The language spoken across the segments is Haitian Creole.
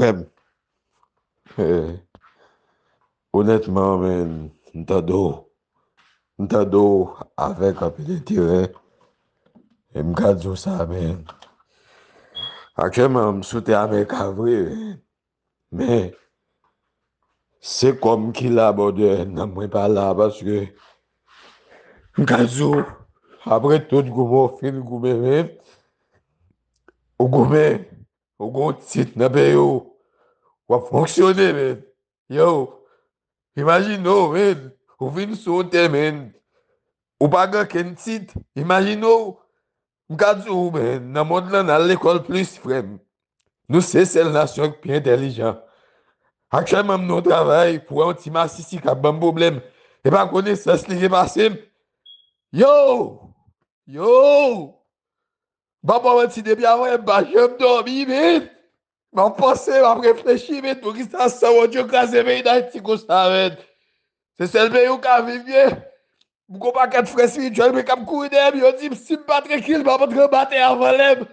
Eh. honetman men nta do nta do avek api de tire e mkazu sa men akseman msute avek avre men se kom ki labo de nan mwen pala baske mkazu avre tout gomo fil gome ou gome ou gote sit nabeyo Wap foksyone men, yo, imajin nou men, ou vin sou temen, ou bagan ken tit, imajin nou, wakadzou men, nan mod lan al ekol plus frem. Nou se sel nasyonk pi entelijan. Ak chan mam nou travay pou an ti masisi kap ban boblem, e pa konen sa slige basem. Yo, yo, ba poman ti debi aven, ba jom dobi men. Moun pose, moun reflechime, turistan sa wajon ka zeme inayt si kou sa, men. Se selme yon ka vivye, moun kopa kat fresvi, choy me kam kou inem, yon zim sim patre kil, moun patre bate avalem.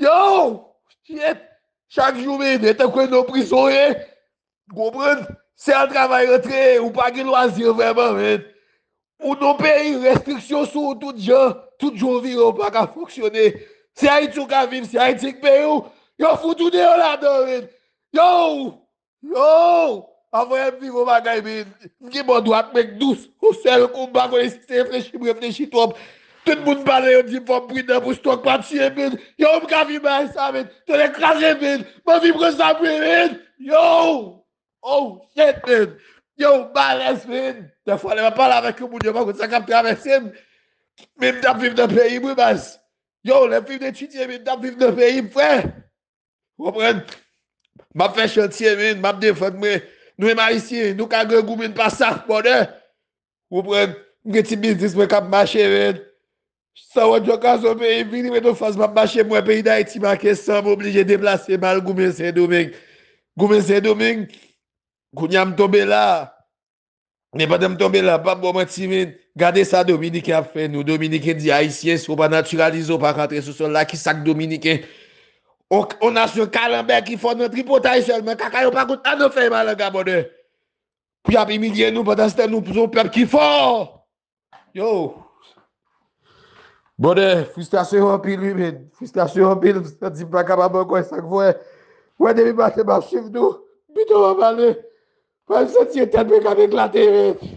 Yo, chet, chak jume, netan kwen nou prizoye, gobran, se al travay retre, ou pagil wazir vreman, men. Ou nou pe yon restriksyon sou, tout jan, tout jan viro paka foksyone. Se ayit sou ka vivye, se ayit si kpe yon, Yo, foudou deyo la do men. Yo! Yo! Avoyem vivo magay men. Ngi mou bon do ak mek douz. Osev koum bago le si sef le shibu, le shi top. Tout moun bade yon jim vop brin de bou stok pati e men. Yo, mka vim a esam men. Se le kras e men. Mou vip kous apre men. Yo! O, shet men. Yo, mal es men. De fwa le va pala vek koum moun yo magon sakap pre a vek sem. Mim tap vip de peyi mou mas. Yo, le vip de chitye mim tap vip de peyi mfwe. Wopren, m ap fè chantye men, m ap defan mwen, nou e ma isye, nou ka gè goumen pa sark pwode, wopren, m gè ti bizis mwen kap mache men, sa wè djokan son pè, e vini mwen nou fans m ap mache mwen, pè yi da iti ma kesan, m oubli jè deplase mal goumen se domen, goumen se domen, koun ya m tombe la, ne pa de m tombe la, bap m waman ti men, gade sa Dominikè a fè, nou Dominikè di a isye, sou pa naturalizo pa kante sou son la ki sak Dominikè, On a se kalembe ki fò nè tripotay sèl mè, kakayon pa koutan nò fèy malè gwa mbode. Puy ap imilye nou, bada stè nou, sou pep ki fò! Yo! Mbode, fustasyon anpil lù mè, fustasyon anpil, fustasyon anpil, fustasyon anpil, mbaka mabon kwen sèk vwè, vwè demi mbate mbap chif nou, bito mbale, fwè msè tiye tèd mè gade glatè mè.